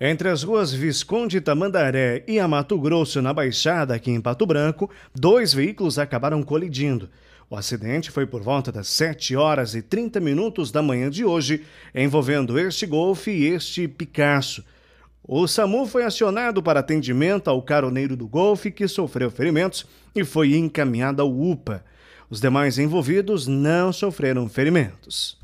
Entre as ruas Visconde Tamandaré e a Mato Grosso, na Baixada, aqui em Pato Branco, dois veículos acabaram colidindo. O acidente foi por volta das 7 horas e 30 minutos da manhã de hoje, envolvendo este Golfe e este Picasso. O SAMU foi acionado para atendimento ao caroneiro do Golfe que sofreu ferimentos e foi encaminhado ao UPA. Os demais envolvidos não sofreram ferimentos.